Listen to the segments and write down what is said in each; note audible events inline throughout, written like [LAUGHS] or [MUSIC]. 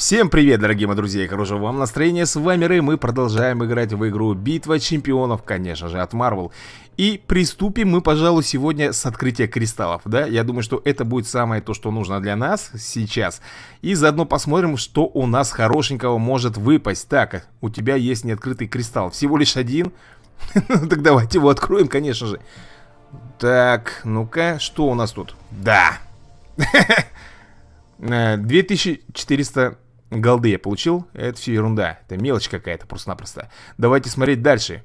Всем привет, дорогие мои друзья, хорошего вам настроения, с вами Рэй, мы продолжаем играть в игру Битва Чемпионов, конечно же, от Marvel. И приступим мы, пожалуй, сегодня с открытия кристаллов, да, я думаю, что это будет самое то, что нужно для нас сейчас. И заодно посмотрим, что у нас хорошенького может выпасть. Так, у тебя есть неоткрытый кристалл, всего лишь один, [LAUGHS] ну, так давайте его откроем, конечно же. Так, ну-ка, что у нас тут? Да! 2400 [LAUGHS] э, голды я получил. Это все ерунда. Это мелочь какая-то просто-напросто. Давайте смотреть дальше.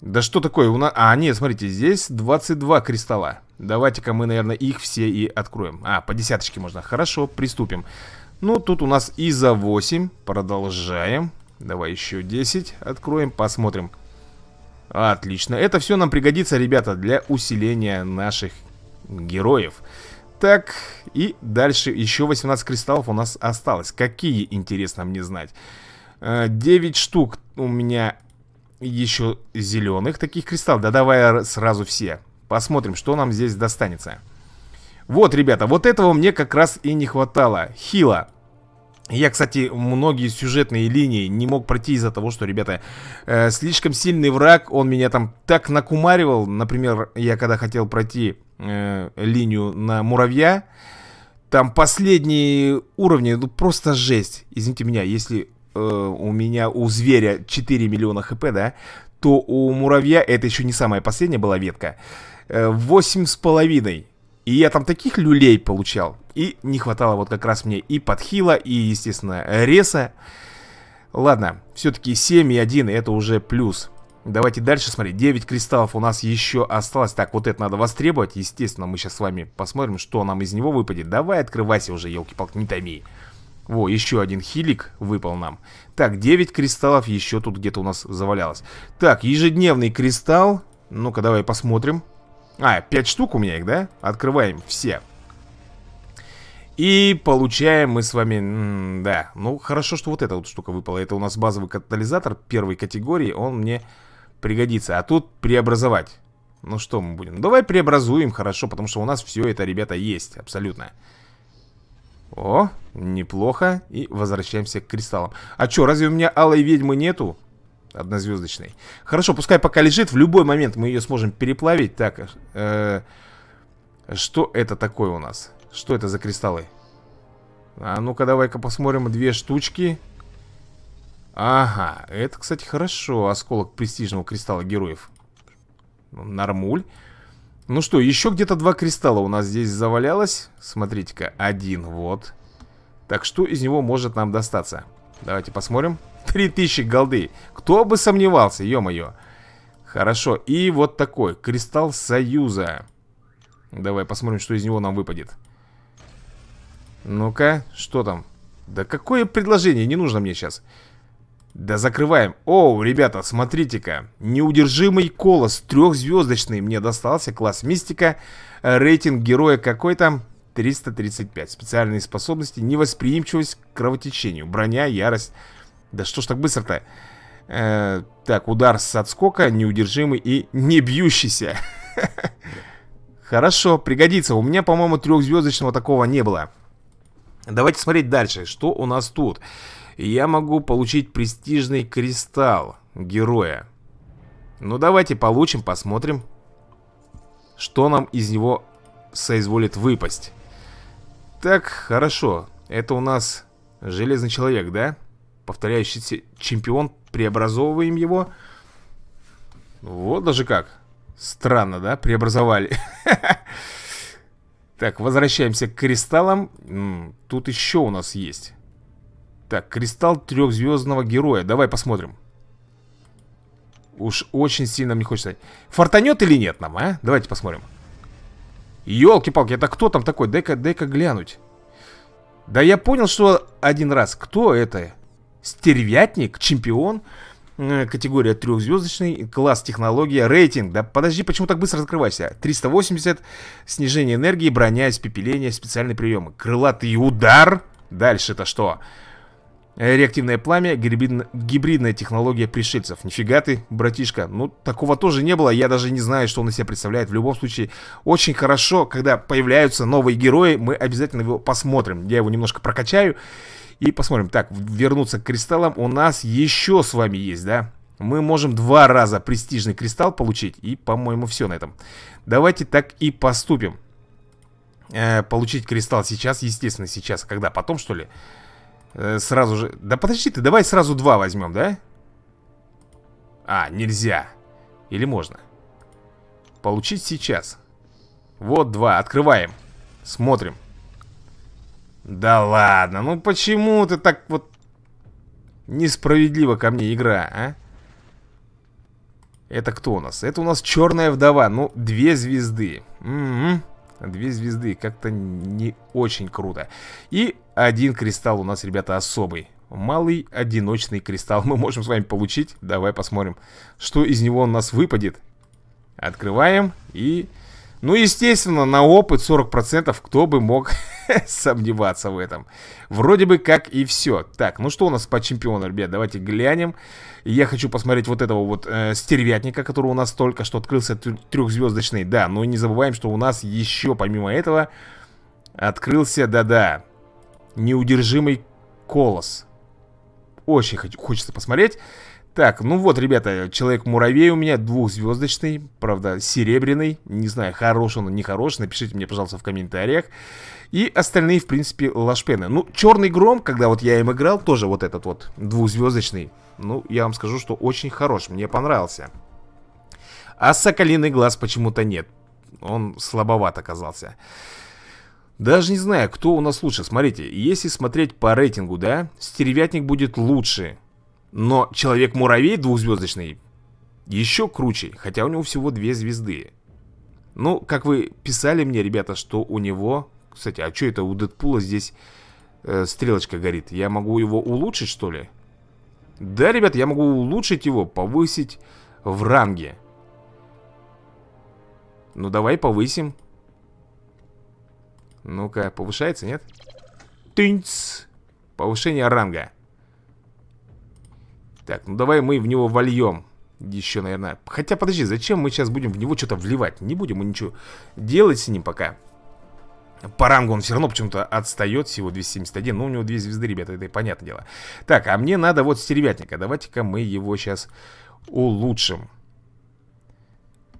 Да что такое у нас... А, нет, смотрите, здесь 22 кристалла. Давайте-ка мы, наверное, их все и откроем. А, по десяточке можно. Хорошо, приступим. Ну, тут у нас и за 8. Продолжаем. Давай еще 10 откроем, посмотрим. Отлично. Это все нам пригодится, ребята, для усиления наших героев. Героев. Так, и дальше еще 18 кристаллов у нас осталось Какие, интересно мне знать 9 э, штук у меня еще зеленых таких кристаллов Да давай сразу все Посмотрим, что нам здесь достанется Вот, ребята, вот этого мне как раз и не хватало Хила я, кстати, многие сюжетные линии не мог пройти из-за того, что, ребята, э, слишком сильный враг, он меня там так накумаривал. Например, я когда хотел пройти э, линию на муравья, там последние уровни, ну просто жесть. Извините меня, если э, у меня у зверя 4 миллиона хп, да, то у муравья это еще не самая последняя была ветка. Э, восемь с половиной. И я там таких люлей получал. И не хватало вот как раз мне и подхила, и, естественно, реса. Ладно, все-таки 7 и 1, это уже плюс. Давайте дальше смотреть. 9 кристаллов у нас еще осталось. Так, вот это надо востребовать. Естественно, мы сейчас с вами посмотрим, что нам из него выпадет. Давай открывайся уже, елки-палки, не томи. Во, еще один хилик выпал нам. Так, 9 кристаллов еще тут где-то у нас завалялось. Так, ежедневный кристалл. Ну-ка, давай посмотрим. А, 5 штук у меня их, да? Открываем все. И получаем мы с вами... да, ну хорошо, что вот эта вот штука выпала. Это у нас базовый катализатор первой категории. Он мне пригодится. А тут преобразовать. Ну что мы будем? Ну, давай преобразуем, хорошо, потому что у нас все это, ребята, есть. Абсолютно. О, неплохо. И возвращаемся к кристаллам. А что, разве у меня алой ведьмы нету? Однозвездочный. Хорошо, пускай пока лежит. В любой момент мы ее сможем переплавить. Так, э, что это такое у нас? Что это за кристаллы? А ну-ка, давай-ка посмотрим. Две штучки. Ага, это, кстати, хорошо. Осколок престижного кристалла героев. Ну, нормуль. Ну что, еще где-то два кристалла у нас здесь завалялось. Смотрите-ка, один, вот. Так, что из него может нам достаться? Давайте посмотрим. 3000 голды. Кто бы сомневался, ё-моё. Хорошо, и вот такой, кристалл союза. Давай посмотрим, что из него нам выпадет. Ну-ка, что там? Да какое предложение, не нужно мне сейчас. Да закрываем. Оу, ребята, смотрите-ка. Неудержимый колос, трехзвездочный. Мне достался класс мистика. Рейтинг героя какой там? 335. Специальные способности, невосприимчивость к кровотечению, броня, ярость, да что ж так быстро-то? Э, так, удар с отскока, неудержимый и не бьющийся. [LAUGHS] Хорошо, пригодится. У меня, по-моему, трехзвездочного такого не было. Давайте смотреть дальше. Что у нас тут? Я могу получить престижный кристалл героя. Ну, давайте получим, посмотрим, что нам из него соизволит выпасть. Так, хорошо. Это у нас железный человек, да? Да повторяющийся чемпион. Преобразовываем его. Вот даже как. Странно, да? Преобразовали. [LAUGHS] Так, возвращаемся к кристаллам. Тут еще у нас есть. Так, кристалл трехзвездного героя. Давай посмотрим. Уж очень сильно мне хочется. фортанет или нет нам, а? Давайте посмотрим. Елки-палки, это кто там такой? Дай-ка дай, глянуть. Да я понял, что один раз. Кто это? Стервятник, чемпион э, категория трехзвездочный, класс технология, рейтинг. Да подожди, почему так быстро закрывайся? 380, снижение энергии, броня, испепеление, специальные приемы. Крылатый удар. дальше это что? Э, реактивное пламя, гибридно, гибридная технология пришельцев. Нифига ты, братишка. Ну, такого тоже не было. Я даже не знаю, что он из себя представляет. В любом случае, очень хорошо, когда появляются новые герои. Мы обязательно его посмотрим. Я его немножко прокачаю. И посмотрим. Так, вернуться к кристаллам у нас еще с вами есть, да? Мы можем два раза престижный кристалл получить. И, по-моему, все на этом. Давайте так и поступим. Э, получить кристалл сейчас, естественно, сейчас. Когда? Потом, что ли? Э, сразу же... Да подожди ты, давай сразу два возьмем, да? А, нельзя. Или можно? Получить сейчас. Вот два. Открываем. Смотрим. Да ладно, ну почему ты так вот несправедливо ко мне игра, а? Это кто у нас? Это у нас черная вдова. Ну, две звезды. Угу. Две звезды. Как-то не очень круто. И один кристалл у нас, ребята, особый. Малый одиночный кристалл мы можем с вами получить. Давай посмотрим, что из него у нас выпадет. Открываем и... Ну, естественно, на опыт 40%, кто бы мог [LAUGHS] [LAUGHS] сомневаться в этом. Вроде бы как и все. Так, ну что у нас по чемпиону, ребят? Давайте глянем. Я хочу посмотреть вот этого вот э, стервятника, который у нас только что открылся трехзвездочный. Да, но ну не забываем, что у нас еще помимо этого открылся, да-да, неудержимый колос. Очень хочу, хочется посмотреть. Так, ну вот, ребята, Человек-муравей у меня двухзвездочный, правда, серебряный. Не знаю, хорош он, не хорош, напишите мне, пожалуйста, в комментариях. И остальные, в принципе, лашпены. Ну, Черный Гром, когда вот я им играл, тоже вот этот вот двухзвездочный. Ну, я вам скажу, что очень хорош, мне понравился. А Соколиный Глаз почему-то нет. Он слабоват оказался. Даже не знаю, кто у нас лучше. Смотрите, если смотреть по рейтингу, да, стеревятник будет лучше. Но Человек-муравей двухзвездочный еще круче, хотя у него всего две звезды. Ну, как вы писали мне, ребята, что у него... Кстати, а что это у Дэдпула здесь э, стрелочка горит? Я могу его улучшить, что ли? Да, ребят, я могу улучшить его, повысить в ранге. Ну, давай повысим. Ну-ка, повышается, нет? Тынц! Повышение ранга. Так, ну давай мы в него вольем еще, наверное. Хотя, подожди, зачем мы сейчас будем в него что-то вливать? Не будем мы ничего делать с ним пока. По рангу он все равно почему-то отстает, всего 271. Но ну, у него две звезды, ребята, это и понятное дело. Так, а мне надо вот стервятника. Давайте-ка мы его сейчас улучшим.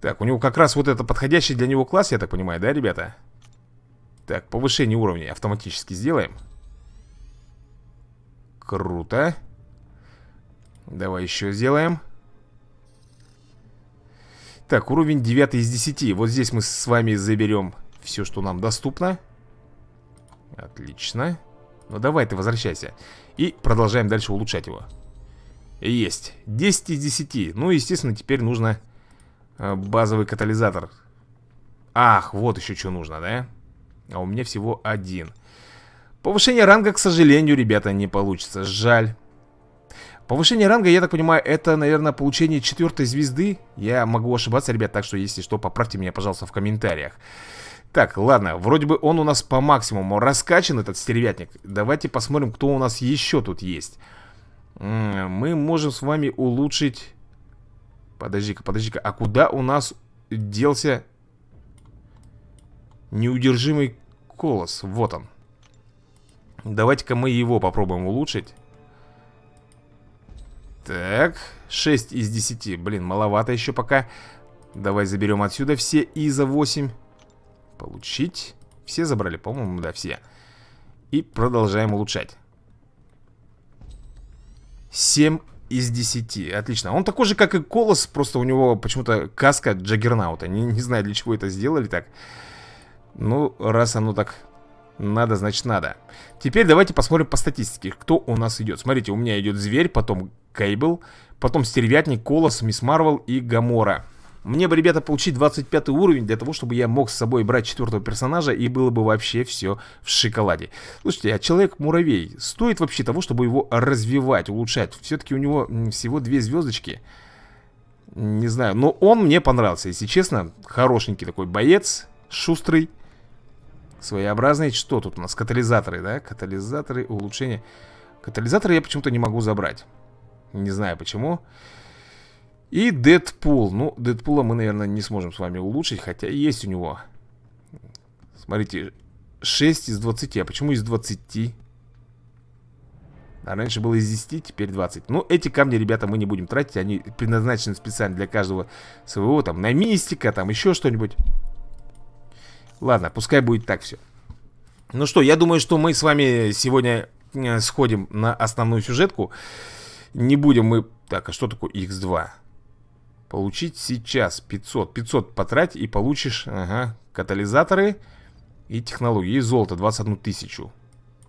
Так, у него как раз вот это подходящий для него класс, я так понимаю, да, ребята? Так, повышение уровня автоматически сделаем. Круто. Давай еще сделаем. Так, уровень 9 из 10. Вот здесь мы с вами заберем все, что нам доступно. Отлично. Ну давай ты возвращайся. И продолжаем дальше улучшать его. Есть. 10 из 10. Ну, естественно, теперь нужно э, базовый катализатор. Ах, вот еще что нужно, да? А у меня всего один. Повышение ранга, к сожалению, ребята, не получится. Жаль. Повышение ранга, я так понимаю, это, наверное, получение четвертой звезды. Я могу ошибаться, ребят, так что, если что, поправьте меня, пожалуйста, в комментариях. Так, ладно, вроде бы он у нас по максимуму раскачан, этот стервятник. Давайте посмотрим, кто у нас еще тут есть. Мы можем с вами улучшить... Подожди-ка, подожди-ка, а куда у нас делся неудержимый колос? Вот он. Давайте-ка мы его попробуем улучшить. Так, 6 из 10. Блин, маловато еще пока. Давай заберем отсюда все и за 8. Получить. Все забрали, по-моему, да, все. И продолжаем улучшать. 7 из 10. Отлично. Он такой же, как и Колос, просто у него почему-то каска Джаггернаута. Не, не знаю, для чего это сделали так. Ну, раз оно так надо, значит надо. Теперь давайте посмотрим по статистике, кто у нас идет. Смотрите, у меня идет зверь, потом Кейбл, потом Стервятник, Колос, Мисс Марвел и Гамора. Мне бы, ребята, получить 25 уровень для того, чтобы я мог с собой брать четвертого персонажа и было бы вообще все в шоколаде. Слушайте, а Человек-муравей стоит вообще того, чтобы его развивать, улучшать? Все-таки у него всего две звездочки. Не знаю, но он мне понравился, если честно. Хорошенький такой боец, шустрый, своеобразный. Что тут у нас? Катализаторы, да? Катализаторы, улучшение. Катализаторы я почему-то не могу забрать. Не знаю почему. И Дэдпул. Ну, Дэдпула мы, наверное, не сможем с вами улучшить, хотя есть у него. Смотрите, 6 из 20. А почему из 20? А раньше было из 10, теперь 20. Ну, эти камни, ребята, мы не будем тратить. Они предназначены специально для каждого своего, там, на мистика, там, еще что-нибудь. Ладно, пускай будет так все. Ну что, я думаю, что мы с вами сегодня э, сходим на основную сюжетку. Не будем мы... Так, а что такое X2? Получить сейчас 500. 500 потрать и получишь... Ага, катализаторы и технологии. И золото 21 тысячу.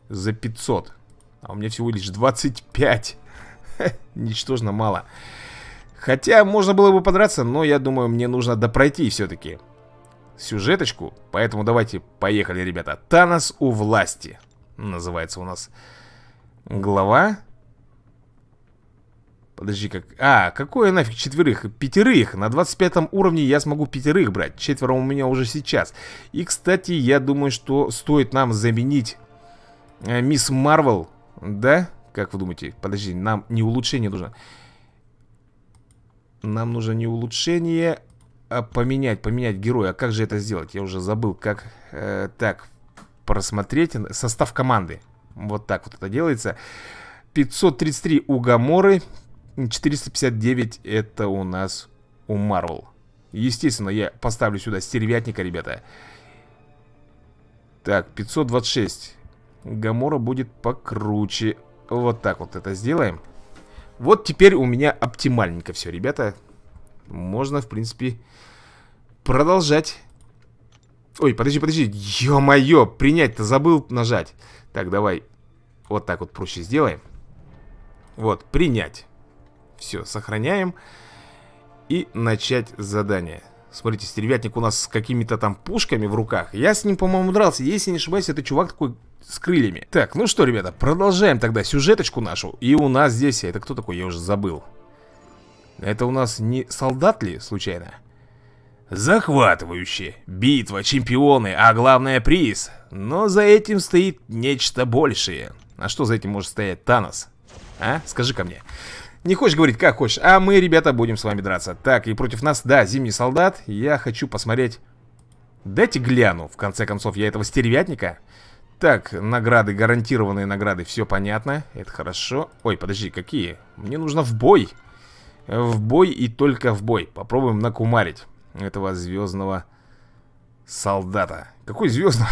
За 500. А у меня всего лишь 25. [LAUGHS] Ничтожно мало. Хотя можно было бы подраться, но я думаю, мне нужно допройти все-таки сюжеточку. Поэтому давайте поехали, ребята. Танос у власти. Называется у нас глава. Подожди, как... А, какое нафиг четверых? Пятерых. На 25 уровне я смогу пятерых брать. Четверо у меня уже сейчас. И, кстати, я думаю, что стоит нам заменить э, Мисс Марвел. Да? Как вы думаете? Подожди, нам не улучшение нужно. Нам нужно не улучшение, а поменять, поменять героя. А как же это сделать? Я уже забыл, как... Э, так, просмотреть состав команды. Вот так вот это делается. 533 у Гаморы, 459 это у нас у Marvel. Естественно, я поставлю сюда стервятника, ребята. Так, 526. Гамора будет покруче. Вот так вот это сделаем. Вот теперь у меня оптимальненько все, ребята. Можно, в принципе, продолжать. Ой, подожди, подожди. Ё-моё, принять-то забыл нажать. Так, давай вот так вот проще сделаем. Вот, принять. Все, сохраняем. И начать задание. Смотрите, стервятник у нас с какими-то там пушками в руках. Я с ним, по-моему, дрался. Если не ошибаюсь, это чувак такой с крыльями. Так, ну что, ребята, продолжаем тогда сюжеточку нашу. И у нас здесь... Это кто такой? Я уже забыл. Это у нас не солдат ли, случайно? Захватывающие Битва, чемпионы, а главное приз. Но за этим стоит нечто большее. А что за этим может стоять Танос? А? скажи ко мне. Не хочешь говорить, как хочешь. А мы, ребята, будем с вами драться. Так, и против нас, да, зимний солдат. Я хочу посмотреть... Дайте гляну, в конце концов, я этого стервятника. Так, награды, гарантированные награды, все понятно. Это хорошо. Ой, подожди, какие? Мне нужно в бой. В бой и только в бой. Попробуем накумарить этого звездного солдата. Какой звездного?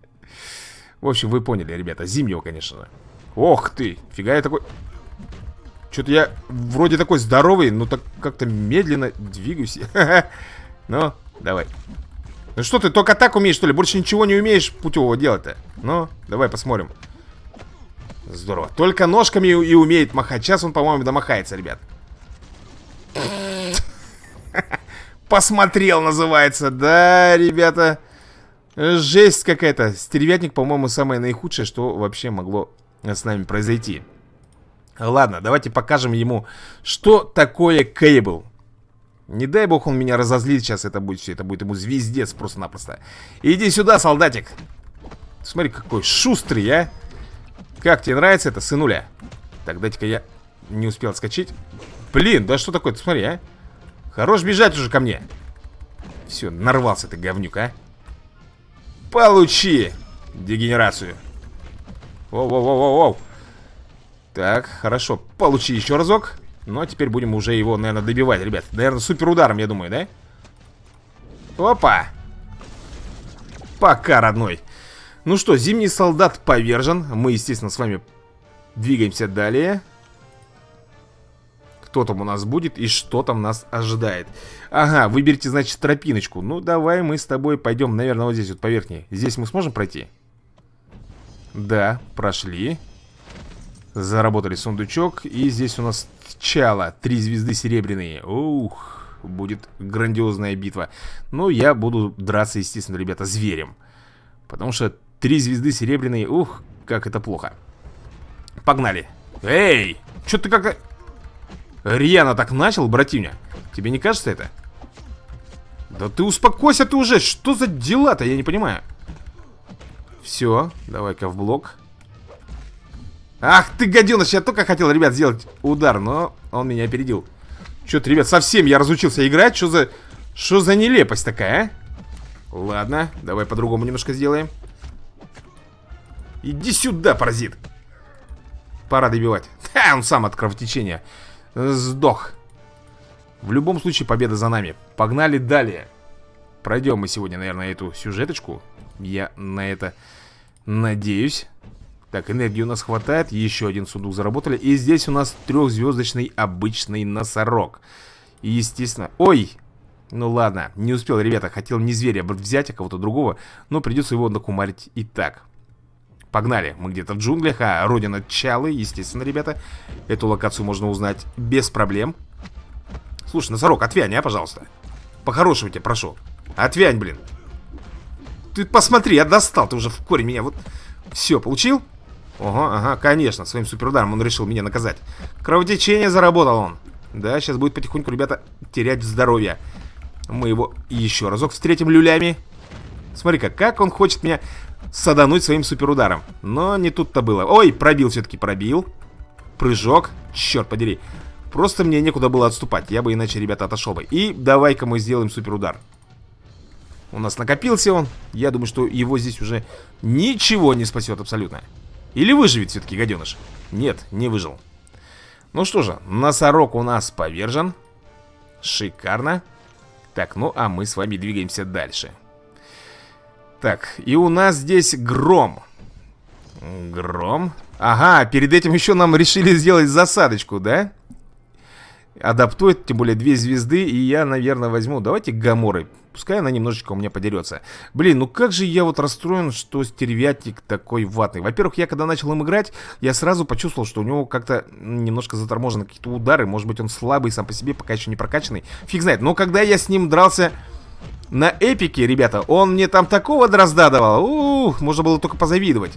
[LAUGHS] В общем, вы поняли, ребята. Зимнего, конечно Ох ты, фига я такой... Что-то я вроде такой здоровый, но так как-то медленно двигаюсь. [LAUGHS] Ну, давай. Ну что ты, только так умеешь, что ли? Больше ничего не умеешь путевого делать то Ну, давай посмотрим. Здорово. Только ножками и умеет махать. Сейчас он, по-моему, домахается, ребят. [LAUGHS] Посмотрел, называется. Да, ребята. Жесть какая-то. Стеревятник, по-моему, самое наихудшее, что вообще могло с нами произойти. Ладно, давайте покажем ему, что такое кейбл. Не дай бог он меня разозлит сейчас, это будет все, это будет ему звездец просто-напросто. Иди сюда, солдатик. Смотри, какой шустрый, а. Как тебе нравится это, сынуля? Так, дайте-ка я не успел отскочить. Блин, да что такое, ты смотри, а. Хорош бежать уже ко мне. Все, нарвался ты, говнюк, а. Получи дегенерацию. Воу-воу-воу-воу-воу. Так, хорошо, получи еще разок Ну, а теперь будем уже его, наверное, добивать, ребят Наверное, суперударом, я думаю, да? Опа Пока, родной Ну что, зимний солдат повержен Мы, естественно, с вами двигаемся далее кто там у нас будет и что там нас ожидает. Ага, выберите, значит, тропиночку. Ну, давай мы с тобой пойдем, наверное, вот здесь вот по верхней. Здесь мы сможем пройти? Да, прошли. Заработали сундучок. И здесь у нас Чала. Три звезды серебряные. Ух, будет грандиозная битва. Но ну, я буду драться, естественно, ребята, зверем. Потому что три звезды серебряные, ух, как это плохо. Погнали. Эй, что ты как-то... Э, Рьяно так начал, братиня Тебе не кажется это? Да ты успокойся ты уже, что за дела-то, я не понимаю. Все, давай-ка в блок. Ах ты, гаденыш, я только хотел, ребят, сделать удар, но он меня опередил. Что-то, ребят, совсем я разучился играть. Что за... Что за нелепость такая, а? Ладно, давай по-другому немножко сделаем. Иди сюда, паразит. Пора добивать. Ха, он сам от кровотечения. Сдох. В любом случае, победа за нами. Погнали далее. Пройдем мы сегодня, наверное, эту сюжеточку. Я на это надеюсь. Так, энергии у нас хватает. Еще один сундук заработали. И здесь у нас трехзвездочный обычный носорог. И, естественно... Ой! Ну ладно, не успел, ребята. Хотел не зверя взять, а кого-то другого. Но придется его накумарить и так. Погнали. Мы где-то в джунглях, а родина Чалы, естественно, ребята. Эту локацию можно узнать без проблем. Слушай, носорог, отвянь, а, пожалуйста. По-хорошему тебя прошу. Отвянь, блин. Ты посмотри, я достал, ты уже в корень меня вот... Все, получил? Ого, ага, конечно, своим суперударом он решил меня наказать. Кровотечение заработал он. Да, сейчас будет потихоньку, ребята, терять здоровье. Мы его еще разок встретим люлями. Смотри-ка, как он хочет меня садануть своим суперударом. Но не тут-то было. Ой, пробил все-таки, пробил. Прыжок. Черт подери. Просто мне некуда было отступать. Я бы иначе, ребята, отошел бы. И давай-ка мы сделаем суперудар. У нас накопился он. Я думаю, что его здесь уже ничего не спасет абсолютно. Или выживет все-таки гаденыш? Нет, не выжил. Ну что же, носорог у нас повержен. Шикарно. Так, ну а мы с вами двигаемся дальше. Так, и у нас здесь гром. Гром. Ага, перед этим еще нам решили сделать засадочку, да? адаптует, тем более две звезды, и я, наверное, возьму, давайте Гаморы, пускай она немножечко у меня подерется. Блин, ну как же я вот расстроен, что стервятник такой ватный. Во-первых, я когда начал им играть, я сразу почувствовал, что у него как-то немножко заторможены какие-то удары, может быть он слабый сам по себе, пока еще не прокачанный, фиг знает. Но когда я с ним дрался... На эпике, ребята, он мне там такого дрозда давал Ух, можно было только позавидовать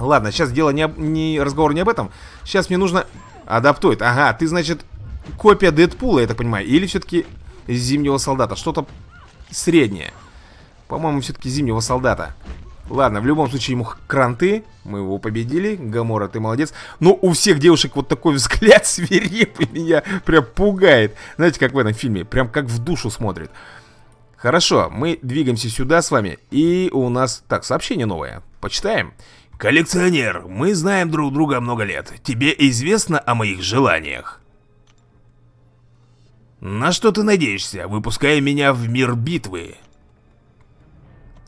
Ладно, сейчас дело не, об... не разговор не об этом Сейчас мне нужно Адаптует. Ага, ты, значит, копия Дэдпула, я так понимаю. Или все-таки Зимнего Солдата. Что-то среднее. По-моему, все-таки Зимнего Солдата. Ладно, в любом случае ему кранты. Мы его победили. Гамора, ты молодец. Но у всех девушек вот такой взгляд [LAUGHS] свирепый меня прям пугает. Знаете, как в этом фильме. Прям как в душу смотрит. Хорошо, мы двигаемся сюда с вами. И у нас... Так, сообщение новое. Почитаем. Коллекционер, мы знаем друг друга много лет. Тебе известно о моих желаниях? На что ты надеешься, выпуская меня в мир битвы?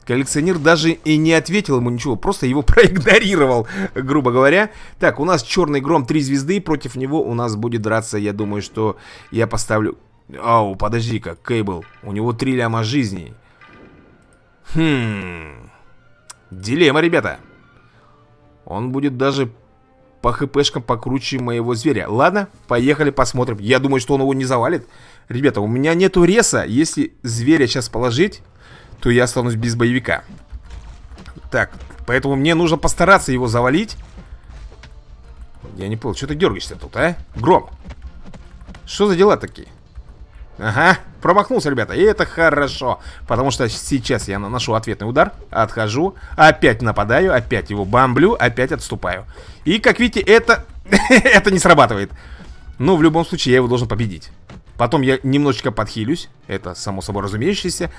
Коллекционер даже и не ответил ему ничего, просто его [LAUGHS] проигнорировал, грубо говоря. Так, у нас черный гром, три звезды, против него у нас будет драться, я думаю, что я поставлю... Ау, подожди-ка, Кейбл, у него три ляма жизни. Хм... Дилемма, ребята. Он будет даже по хпшкам покруче моего зверя. Ладно, поехали посмотрим. Я думаю, что он его не завалит. Ребята, у меня нету реса. Если зверя сейчас положить, то я останусь без боевика. Так, поэтому мне нужно постараться его завалить. Я не понял, что ты дергаешься тут, а? Гром. Что за дела такие? Ага, промахнулся, ребята, и это хорошо Потому что сейчас я наношу ответный удар Отхожу, опять нападаю, опять его бомблю, опять отступаю И, как видите, это... [LAUGHS] это не срабатывает Но в любом случае я его должен победить Потом я немножечко подхилюсь Это само собой разумеющееся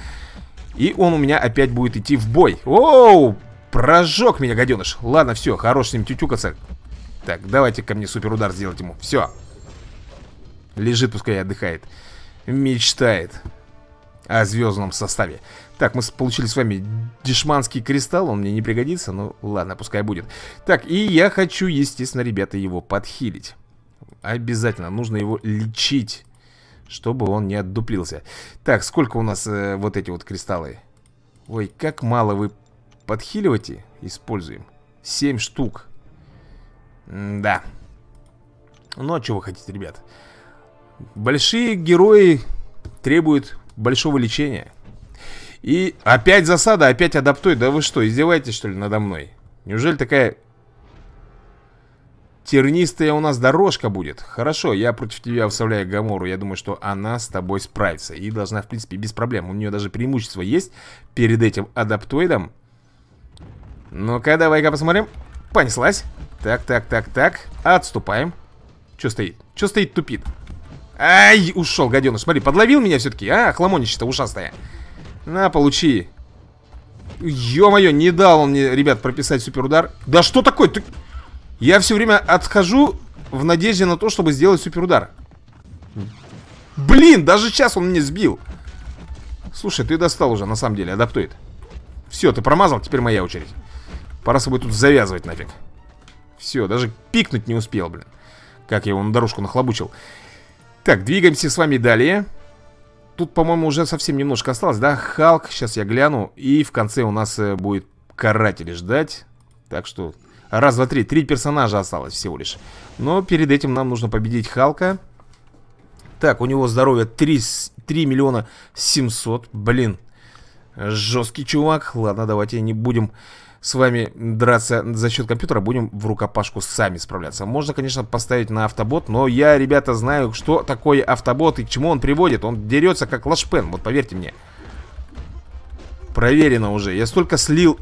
И он у меня опять будет идти в бой Оу, прожег меня, гаденыш Ладно, все, хорош с ним тютюкаться Так, давайте ко мне суперудар сделать ему Все Лежит, пускай и отдыхает мечтает о звездном составе. Так, мы получили с вами дешманский кристалл, он мне не пригодится, ну ладно, пускай будет. Так, и я хочу, естественно, ребята, его подхилить. Обязательно, нужно его лечить, чтобы он не отдуплился. Так, сколько у нас э, вот эти вот кристаллы? Ой, как мало вы подхиливаете, используем. семь штук. М да. Ну, а чего вы хотите, ребята? Большие герои требуют большого лечения. И опять засада, опять адаптой. Да вы что, издеваетесь, что ли, надо мной? Неужели такая тернистая у нас дорожка будет? Хорошо, я против тебя вставляю Гамору. Я думаю, что она с тобой справится. И должна, в принципе, без проблем. У нее даже преимущество есть перед этим адаптоидом. Ну-ка, давай-ка посмотрим. Понеслась. Так, так, так, так. Отступаем. Что стоит? Что стоит, тупит? Ай, ушел, гаденыш. Смотри, подловил меня все-таки, а, хламонище-то ушастая. На, получи. Ё-моё, не дал он мне, ребят, прописать суперудар. Да что такое? Ты... Я все время отхожу в надежде на то, чтобы сделать суперудар. Блин, даже сейчас он мне сбил. Слушай, ты достал уже, на самом деле, адаптует. Все, ты промазал, теперь моя очередь. Пора с собой тут завязывать нафиг. Все, даже пикнуть не успел, блин. Как я его на дорожку нахлобучил. Так, двигаемся с вами далее. Тут, по-моему, уже совсем немножко осталось, да? Халк, сейчас я гляну. И в конце у нас э, будет каратели ждать. Так что... Раз, два, три. Три персонажа осталось всего лишь. Но перед этим нам нужно победить Халка. Так, у него здоровье 3, 3 миллиона 700. Блин, жесткий чувак. Ладно, давайте не будем с вами драться за счет компьютера, будем в рукопашку сами справляться. Можно, конечно, поставить на автобот, но я, ребята, знаю, что такое автобот и к чему он приводит. Он дерется как лашпен, вот поверьте мне. Проверено уже. Я столько слил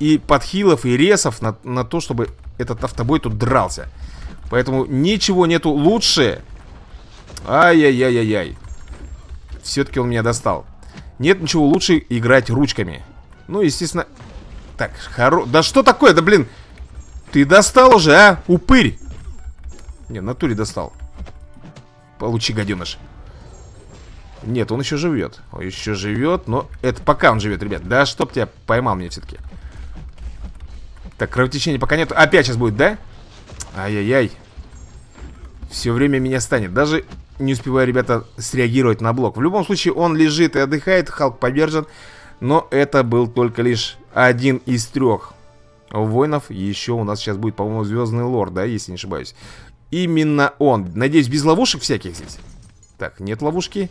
и подхилов, и ресов на, на то, чтобы этот автобой тут дрался. Поэтому ничего нету лучше. Ай-яй-яй-яй-яй. Все-таки он меня достал. Нет ничего лучше играть ручками. Ну, естественно, так, хоро... Да что такое? Да, блин. Ты достал уже, а? Упырь. Не, в натуре достал. Получи, гаденыш. Нет, он еще живет. Он еще живет, но это пока он живет, ребят. Да, чтоб тебя поймал мне все-таки. Так, кровотечения пока нет. Опять сейчас будет, да? Ай-яй-яй. Все время меня станет. Даже не успеваю, ребята, среагировать на блок. В любом случае, он лежит и отдыхает. Халк повержен. Но это был только лишь один из трех воинов. Еще у нас сейчас будет, по-моему, Звездный Лорд, да, если не ошибаюсь. Именно он. Надеюсь, без ловушек всяких здесь? Так, нет ловушки.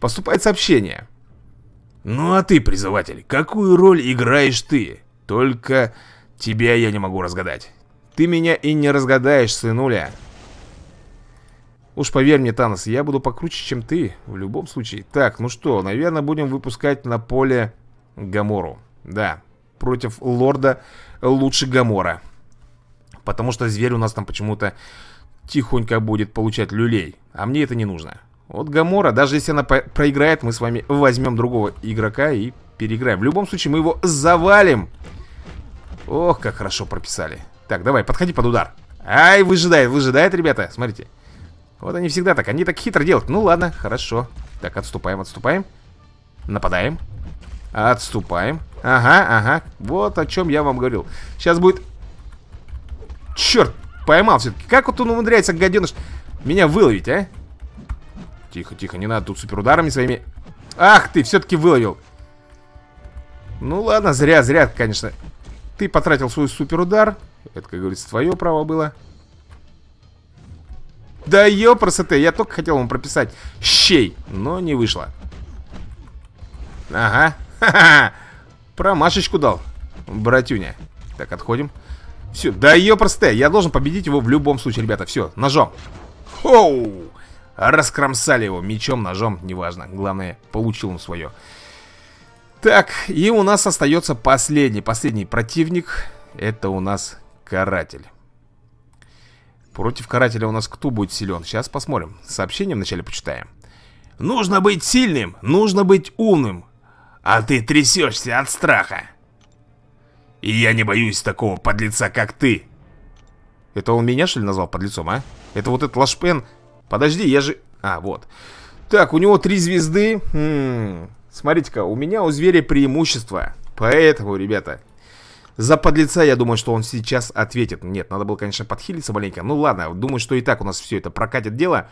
Поступает сообщение. Ну а ты, призыватель, какую роль играешь ты? Только тебя я не могу разгадать. Ты меня и не разгадаешь, сынуля. Уж поверь мне, Танос, я буду покруче, чем ты, в любом случае. Так, ну что, наверное, будем выпускать на поле Гамору. Да, против лорда лучше Гамора. Потому что зверь у нас там почему-то тихонько будет получать люлей. А мне это не нужно. Вот Гамора, даже если она проиграет, мы с вами возьмем другого игрока и переиграем. В любом случае, мы его завалим. Ох, как хорошо прописали. Так, давай, подходи под удар. Ай, выжидает, выжидает, ребята. Смотрите. Вот они всегда так, они так хитро делают. Ну ладно, хорошо. Так, отступаем, отступаем. Нападаем. Отступаем. Ага, ага. Вот о чем я вам говорил. Сейчас будет... Черт, поймал все-таки. Как вот он умудряется, гаденыш, меня выловить, а? Тихо, тихо, не надо тут суперударами своими. Ах ты, все-таки выловил. Ну ладно, зря, зря, конечно. Ты потратил свой суперудар. Это, как говорится, твое право было. Да ёпрсы ты, я только хотел вам прописать щей, но не вышло. Ага, [LAUGHS] промашечку дал, братюня. Так, отходим. Все, да ёпрсы ты, я должен победить его в любом случае, ребята, все, ножом. Хоу! Раскромсали его мечом, ножом, неважно. Главное, получил он свое. Так, и у нас остается последний, последний противник. Это у нас каратель. Против карателя у нас кто будет силен? Сейчас посмотрим. Сообщение вначале почитаем. Нужно быть сильным, нужно быть умным. А ты трясешься от страха. И я не боюсь такого подлеца, как ты. Это он меня, что ли, назвал подлецом, а? Это вот этот Лашпен... Подожди, я же... А, вот. Так, у него три звезды. Хм. Смотрите-ка, у меня у зверя преимущество. Поэтому, ребята, за подлеца, я думаю, что он сейчас ответит. Нет, надо было, конечно, подхилиться маленько. Ну ладно, думаю, что и так у нас все это прокатит дело.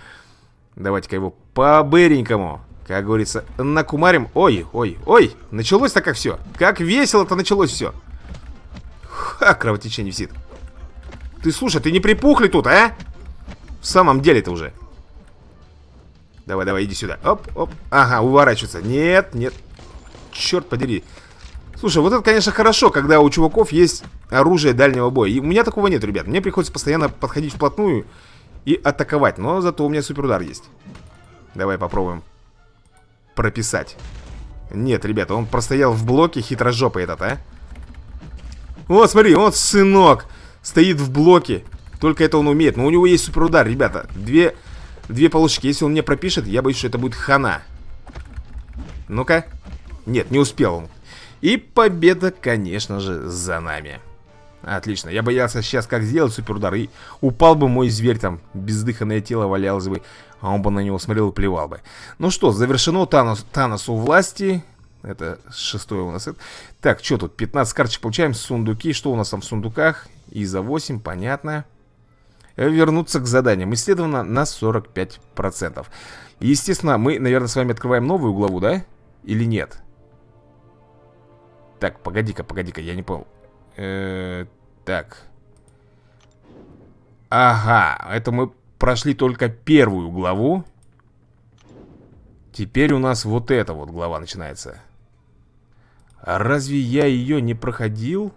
Давайте-ка его по-быренькому, как говорится, накумарим. Ой, ой, ой, началось-то как все. Как весело-то началось все. Ха, кровотечение висит. Ты, слушай, ты не припухли тут, а? В самом деле-то уже. Давай, давай, иди сюда. Оп, оп. Ага, уворачивается. Нет, нет. Черт подери. Слушай, вот это, конечно, хорошо, когда у чуваков есть оружие дальнего боя. И у меня такого нет, ребят. Мне приходится постоянно подходить вплотную и атаковать. Но зато у меня суперудар есть. Давай попробуем прописать. Нет, ребята, он простоял в блоке хитрожопый этот, а? Вот, смотри, вот сынок стоит в блоке. Только это он умеет. Но у него есть суперудар, ребята. Две, две полосочки. Если он мне пропишет, я боюсь, что это будет хана. Ну-ка. Нет, не успел он. И победа, конечно же, за нами. Отлично, я боялся сейчас как сделать суперудар И упал бы мой зверь там Бездыханное тело валялось бы А он бы на него смотрел и плевал бы Ну что, завершено Танос, Таносу власти Это шестое у нас Так, что тут, 15 карточек получаем Сундуки, что у нас там в сундуках И за 8, понятно э, Вернуться к заданиям Исследовано на 45% Естественно, мы, наверное, с вами открываем новую главу, да? Или нет? Так, погоди-ка, погоди-ка, я не понял. Э, так. Ага, это мы прошли только первую главу. Теперь у нас вот эта вот глава начинается. разве я ее не проходил?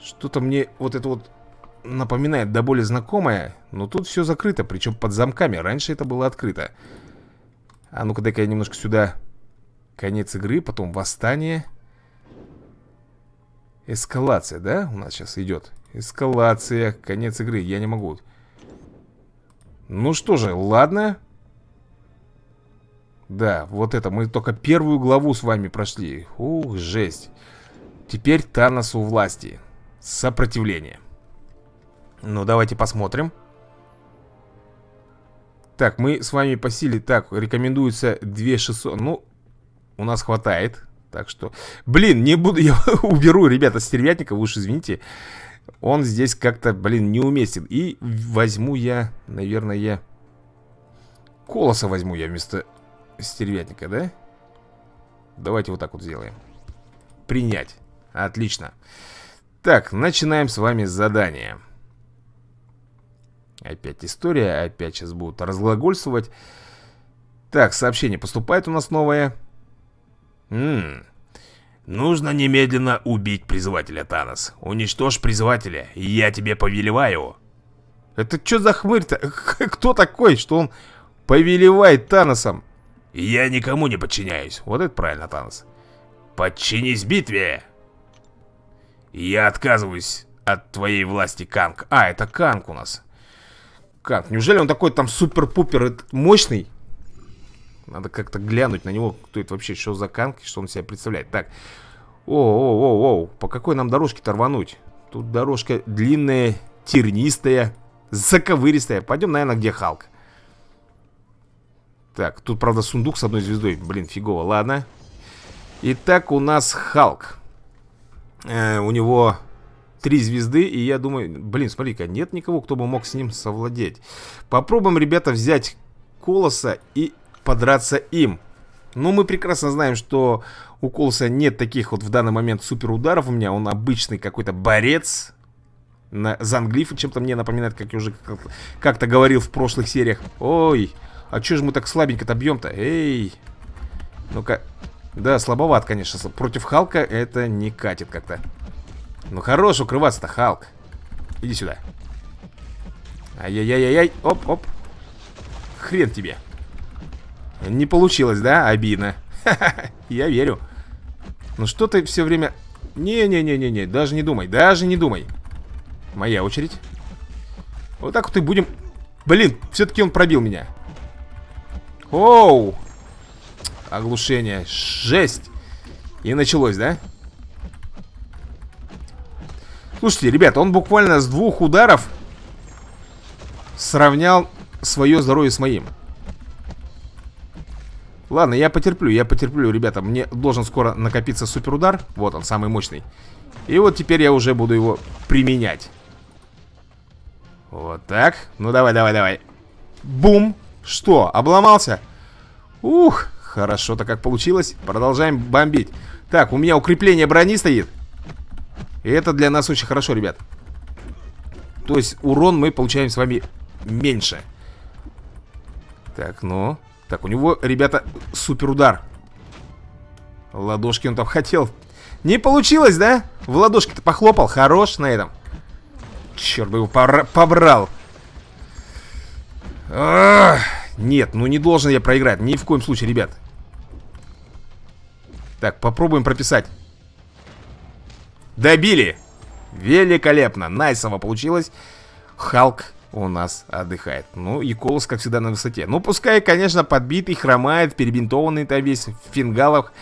Что-то мне вот это вот напоминает до более знакомое, но тут все закрыто, причем под замками. Раньше это было открыто. А ну-ка, дай-ка я немножко сюда Конец игры, потом восстание. Эскалация, да? У нас сейчас идет. Эскалация, конец игры. Я не могу. Ну что же, ладно. Да, вот это. Мы только первую главу с вами прошли. Ух, жесть. Теперь Танос у власти. Сопротивление. Ну, давайте посмотрим. Так, мы с вами по силе. Так, рекомендуется 2600. Ну, у нас хватает. Так что, блин, не буду, [LAUGHS] я уберу, ребята, стервятника, вы уж извините. Он здесь как-то, блин, неуместен. И возьму я, наверное, я... Колоса возьму я вместо стервятника, да? Давайте вот так вот сделаем. Принять. Отлично. Так, начинаем с вами задание. Опять история, опять сейчас будут разглагольствовать. Так, сообщение поступает у нас новое. Ммм. Нужно немедленно убить призывателя, Танос. Уничтожь призывателя, я тебе повелеваю. Это что за хмырь-то? [LAUGHS] Кто такой, что он повелевает Таносом? Я никому не подчиняюсь. Вот это правильно, Танос. Подчинись битве. Я отказываюсь от твоей власти, Канг. А, это Канг у нас. Канг. Неужели он такой там супер-пупер мощный? Надо как-то глянуть на него, кто это вообще, что за канки, что он себя представляет. Так, о, о, о, оу по какой нам дорожке-то рвануть? Тут дорожка длинная, тернистая, заковыристая. Пойдем, наверное, где Халк. Так, тут, правда, сундук с одной звездой. Блин, фигово, ладно. Итак, у нас Халк. Э, у него три звезды, и я думаю... Блин, смотри-ка, нет никого, кто бы мог с ним совладеть. Попробуем, ребята, взять Колоса и подраться им. Но мы прекрасно знаем, что у Колса нет таких вот в данный момент суперударов у меня. Он обычный какой-то борец. На Занглифа чем-то мне напоминает, как я уже как-то говорил в прошлых сериях. Ой, а чё же мы так слабенько-то бьем-то? Эй, ну-ка. Да, слабоват, конечно. Против Халка это не катит как-то. Ну хорош укрываться-то, Халк. Иди сюда. Ай-яй-яй-яй-яй. Оп-оп. Хрен тебе. Не получилось, да? Обидно. [LAUGHS] Я верю. Ну что ты все время... Не-не-не-не-не, даже не думай, даже не думай. Моя очередь. Вот так вот и будем... Блин, все-таки он пробил меня. Оу! Оглушение. Жесть! И началось, да? Слушайте, ребят, он буквально с двух ударов сравнял свое здоровье с моим. Ладно, я потерплю, я потерплю, ребята Мне должен скоро накопиться суперудар Вот он, самый мощный И вот теперь я уже буду его применять Вот так Ну давай, давай, давай Бум! Что, обломался? Ух, хорошо-то как получилось Продолжаем бомбить Так, у меня укрепление брони стоит И это для нас очень хорошо, ребят То есть урон мы получаем с вами меньше Так, ну так, у него, ребята, супер удар. Ладошки он там хотел. Не получилось, да? В ладошки-то похлопал. Хорош на этом. Черт бы его побрал. А Нет, ну не должен я проиграть. Ни в коем случае, ребят. Так, попробуем прописать. Добили. Великолепно. Найсово получилось. Халк у нас отдыхает. Ну и Колос, как всегда, на высоте. Ну, пускай, конечно, подбитый, хромает, перебинтованный там весь в фингалах,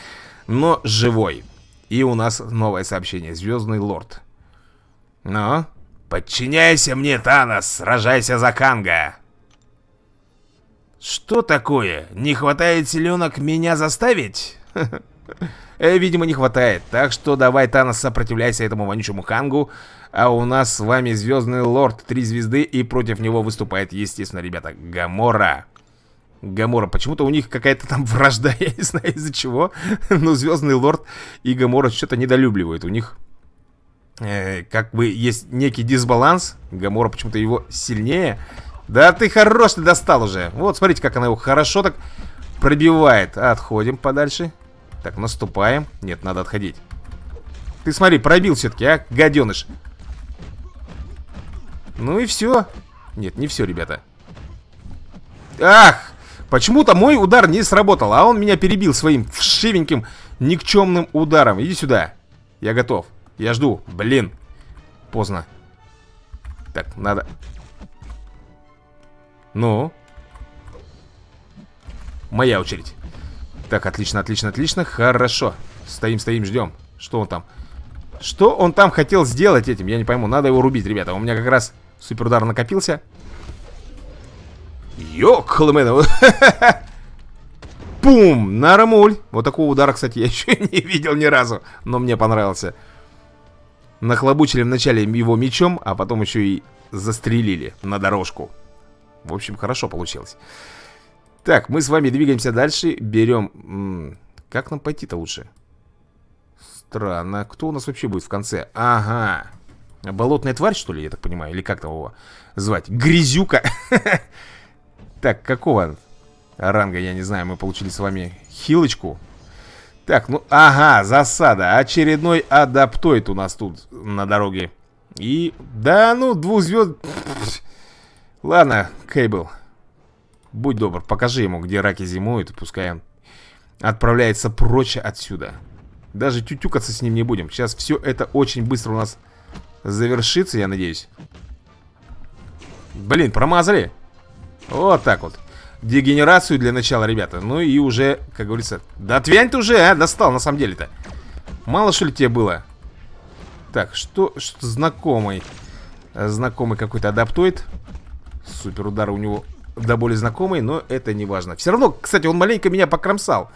но живой. И у нас новое сообщение. Звездный лорд. Но... «Ну, подчиняйся мне, Танос, сражайся за Канга. Что такое? Не хватает силенок меня заставить? [LAUGHS] «Э, видимо, не хватает. Так что давай, Танос, сопротивляйся этому вонючему Кангу. А у нас с вами Звездный Лорд, три звезды, и против него выступает, естественно, ребята, Гамора. Гамора. Почему-то у них какая-то там вражда, [LAUGHS] я не знаю из-за чего. Но Звездный Лорд и Гамора что-то недолюбливают. У них э, как бы есть некий дисбаланс. Гамора почему-то его сильнее. Да ты хорош, ты достал уже. Вот, смотрите, как она его хорошо так пробивает. Отходим подальше. Так, наступаем. Нет, надо отходить. Ты смотри, пробил все-таки, а, гаденыш. Ну и все. Нет, не все, ребята. Ах! Почему-то мой удар не сработал, а он меня перебил своим вшивеньким никчемным ударом. Иди сюда. Я готов. Я жду. Блин. Поздно. Так, надо... Ну? Моя очередь. Так, отлично, отлично, отлично. Хорошо. Стоим, стоим, ждем. Что он там? Что он там хотел сделать этим? Я не пойму. Надо его рубить, ребята. У меня как раз Суперудар накопился. Ёк, мэн. Пум! [LAUGHS] На рамуль. Вот такого удара, кстати, [LAUGHS] я еще не видел ни разу. Но мне понравился. Нахлобучили вначале его мечом, а потом еще и застрелили на дорожку. В общем, хорошо получилось. Так, мы с вами двигаемся дальше. Берем... Как нам пойти-то лучше? Странно. Кто у нас вообще будет в конце? Ага. Болотная тварь, что ли, я так понимаю? Или как там его звать? Грязюка! [LAUGHS] Так, какого ранга, я не знаю, мы получили с вами хилочку. Так, ну, ага, засада. Очередной адаптоид у нас тут на дороге. И, да, ну, двух звезд... [LAUGHS] Ладно, Кейбл, будь добр, покажи ему, где раки зимуют, пускай он отправляется прочь отсюда. Даже тютюкаться с ним не будем. Сейчас все это очень быстро у нас завершится, я надеюсь. Блин, промазали. Вот так вот. Дегенерацию для начала, ребята. Ну и уже, как говорится... Да отвянь ты уже, а! Достал, на самом деле-то. Мало, что ли, тебе было? Так, что... что знакомый... Э, знакомый какой-то адаптует. Супер удар у него до боли знакомый, но это не важно. Все равно, кстати, он маленько меня покромсал.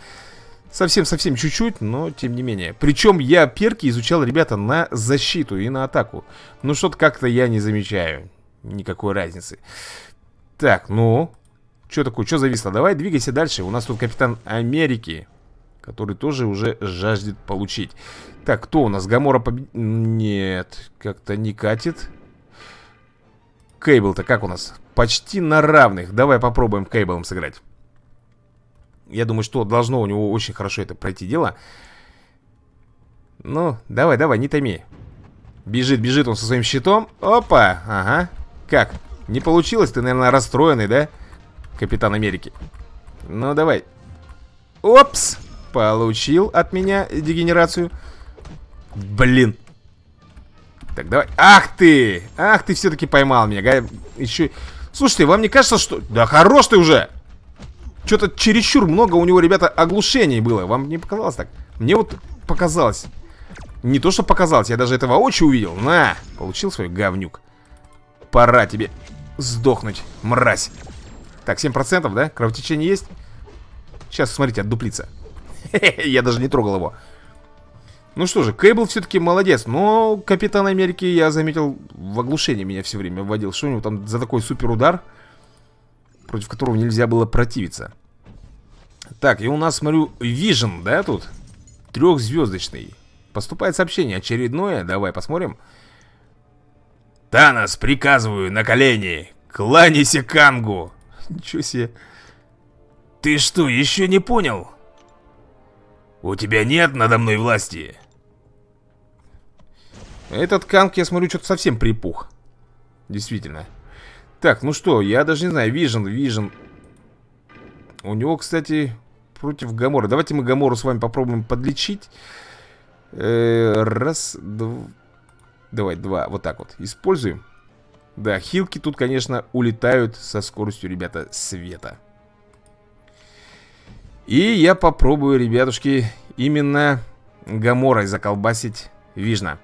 Совсем-совсем чуть-чуть, но тем не менее Причем я перки изучал, ребята, на защиту и на атаку Ну что-то как-то я не замечаю Никакой разницы Так, ну Что такое, что зависло? Давай двигайся дальше У нас тут Капитан Америки Который тоже уже жаждет получить Так, кто у нас? Гамора побед... Нет, как-то не катит Кейбл-то как у нас? Почти на равных Давай попробуем Кейблом сыграть я думаю, что должно у него очень хорошо это пройти дело. Ну, давай, давай, не томи. Бежит, бежит он со своим щитом. Опа, ага. Как? Не получилось? Ты, наверное, расстроенный, да? Капитан Америки. Ну, давай. Опс! Получил от меня дегенерацию. Блин. Так, давай. Ах ты! Ах ты все-таки поймал меня. Еще... Слушайте, вам не кажется, что... Да хорош ты уже! Что-то чересчур много у него, ребята, оглушений было. Вам не показалось так? Мне вот показалось. Не то, что показалось, я даже этого очи увидел. На, получил свой говнюк. Пора тебе сдохнуть, мразь. Так, 7%, да? Кровотечение есть? Сейчас, смотрите, отдуплится. [LAUGHS] Я даже не трогал его. Ну что же, Кейбл все-таки молодец, но Капитан Америки, я заметил, в оглушение меня все время вводил. Что у него там за такой супер удар? против которого нельзя было противиться. Так, и у нас, смотрю, Vision, да, тут? Трехзвездочный. Поступает сообщение очередное, давай посмотрим. Танос, приказываю, на колени! Кланяйся Кангу! [LAUGHS] Ничего себе! Ты что, еще не понял? У тебя нет надо мной власти! Этот Канг, я смотрю, что-то совсем припух. Действительно. Так, ну что, я даже не знаю, Вижен, Вижен. У него, кстати, против Гамора. Давайте мы Гамору с вами попробуем подлечить. Э -э раз, два. Давай, два. Вот так вот. Используем. Да, хилки тут, конечно, улетают со скоростью, ребята, света. И я попробую, ребятушки, именно Гаморой заколбасить Вижна.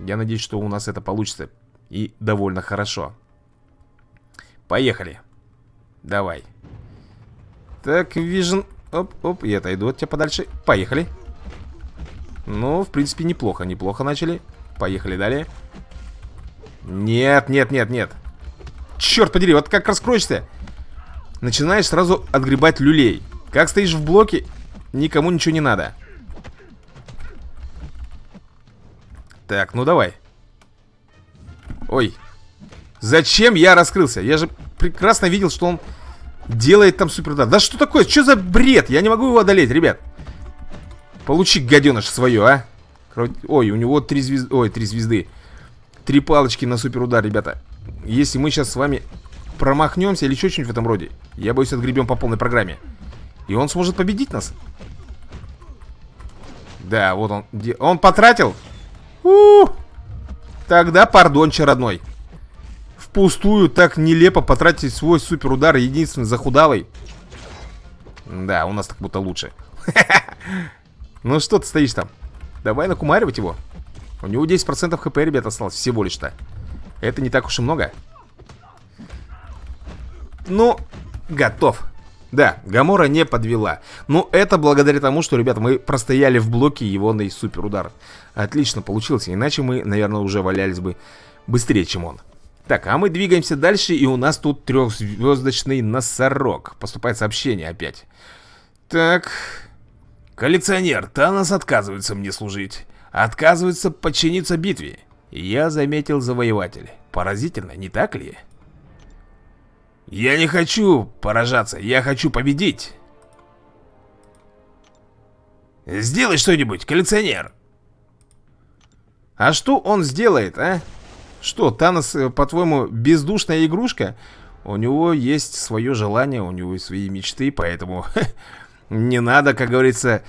Я надеюсь, что у нас это получится. И довольно хорошо. Поехали. Давай. Так, Vision... Оп, оп, я отойду от тебя подальше. Поехали. Ну, в принципе, неплохо. Неплохо начали. Поехали далее. Нет, нет, нет, нет. Черт подери, вот как раскроешься? Начинаешь сразу отгребать люлей. Как стоишь в блоке, никому ничего не надо. Так, ну давай. Ой, Зачем я раскрылся? Я же прекрасно видел, что он делает там супер удар. Да что такое? Что за бред? Я не могу его одолеть, ребят. Получи, гаденыш, свое, а. Ой, у него три звезды. Ой, три звезды. Три палочки на супер удар, ребята. Если мы сейчас с вами промахнемся или еще что-нибудь в этом роде, я боюсь, отгребем по полной программе. И он сможет победить нас. Да, вот он. Он потратил? У -у -у. Тогда пардонче, родной впустую так нелепо потратить свой супер удар единственный захудалый. Да, у нас так будто лучше. [LAUGHS] Ну что ты стоишь там? Давай накумаривать его. У него 10% хп, ребят, осталось всего лишь-то. Это не так уж и много. Ну, готов. Да, Гамора не подвела. Но ну, это благодаря тому, что, ребят, мы простояли в блоке его на суперудар. Отлично получилось, иначе мы, наверное, уже валялись бы быстрее, чем он. Так, а мы двигаемся дальше, и у нас тут трехзвездочный носорог. Поступает сообщение опять. Так. Коллекционер, Танос отказывается мне служить. Отказывается подчиниться битве. Я заметил завоеватель. Поразительно, не так ли? Я не хочу поражаться, я хочу победить. Сделай что-нибудь, коллекционер. А что он сделает, а? Что, Танос, э, по-твоему, бездушная игрушка? У него есть свое желание, у него есть свои мечты, поэтому [LAUGHS] не надо, как говорится,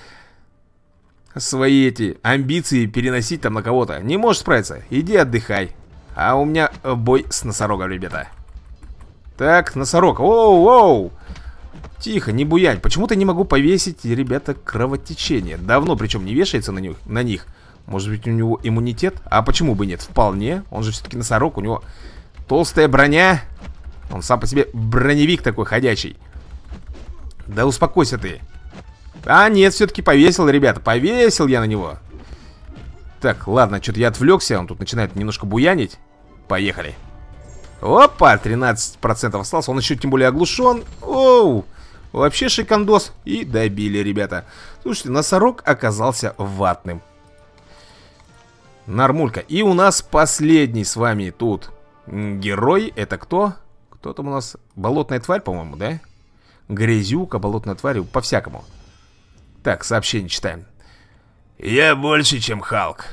свои эти амбиции переносить там на кого-то. Не можешь справиться, иди отдыхай. А у меня э, бой с носорогом, ребята. Так, носорог. Оу-оу! Тихо, не буянь. Почему-то не могу повесить, ребята, кровотечение. Давно причем не вешается на них. На них. Может быть, у него иммунитет? А почему бы нет? Вполне. Он же все-таки носорог, у него толстая броня. Он сам по себе броневик такой ходячий. Да успокойся ты. А, нет, все-таки повесил, ребята. Повесил я на него. Так, ладно, что-то я отвлекся. Он тут начинает немножко буянить. Поехали. Опа, 13% осталось. Он еще тем более оглушен. Оу. Вообще шикандос. И добили, ребята. Слушайте, носорог оказался ватным. Нормулька. И у нас последний с вами тут герой. Это кто? Кто там у нас? Болотная тварь, по-моему, да? Грязюка, болотная тварь, по-всякому. Так, сообщение читаем. Я больше, чем Халк.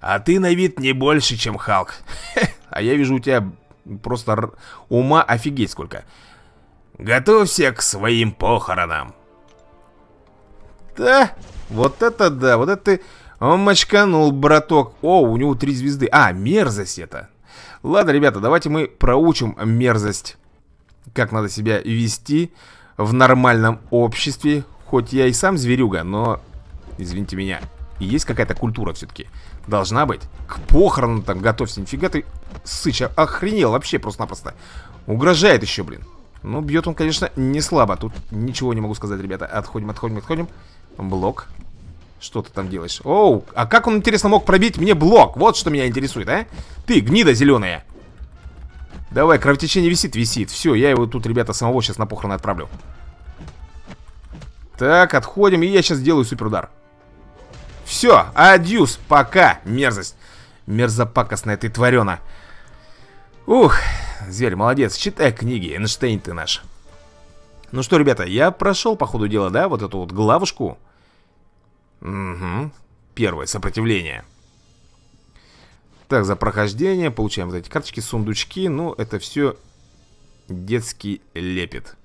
А ты на вид не больше, чем Халк. [LAUGHS] А я вижу у тебя просто ума офигеть сколько. Готовься к своим похоронам. Да, вот это да, вот это ты он мочканул, браток. О, у него три звезды. А, мерзость это. Ладно, ребята, давайте мы проучим мерзость. Как надо себя вести в нормальном обществе. Хоть я и сам зверюга, но... Извините меня. Есть какая-то культура все-таки. Должна быть. К похоронам там готовься. Нифига ты, сыча, охренел вообще просто-напросто. Угрожает еще, блин. Ну, бьет он, конечно, не слабо. Тут ничего не могу сказать, ребята. Отходим, отходим, отходим. Блок. Что ты там делаешь? Оу, а как он, интересно, мог пробить мне блок? Вот что меня интересует, а? Ты, гнида зеленая. Давай, кровотечение висит, висит. Все, я его тут, ребята, самого сейчас на похороны отправлю. Так, отходим, и я сейчас сделаю суперудар. Все, адьюс, пока, мерзость. Мерзопакостная ты тварена. Ух, зверь, молодец, читай книги, Эйнштейн ты наш. Ну что, ребята, я прошел по ходу дела, да, вот эту вот главушку. Угу. Первое, сопротивление. Так, за прохождение получаем вот эти карточки, сундучки. Ну, это все детский лепет.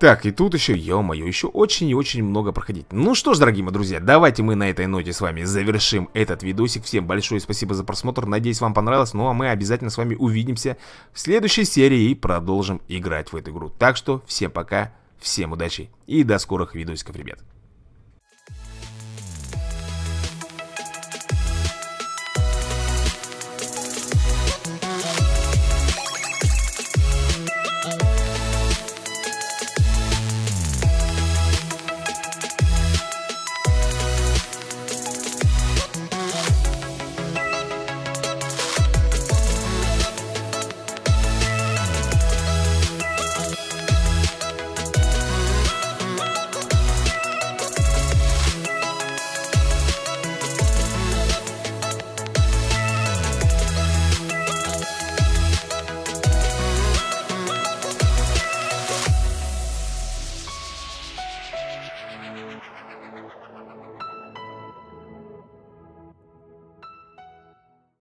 Так, и тут еще, ё-моё, еще очень и очень много проходить. Ну что ж, дорогие мои друзья, давайте мы на этой ноте с вами завершим этот видосик. Всем большое спасибо за просмотр, надеюсь вам понравилось. Ну а мы обязательно с вами увидимся в следующей серии и продолжим играть в эту игру. Так что всем пока. Всем удачи и до скорых видосиков, ребят.